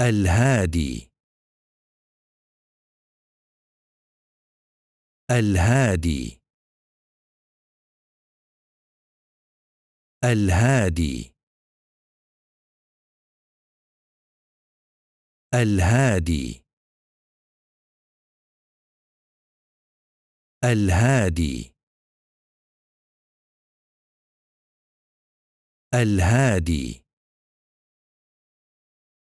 الهادي الهادي الهادي الهادي الهادي الهادي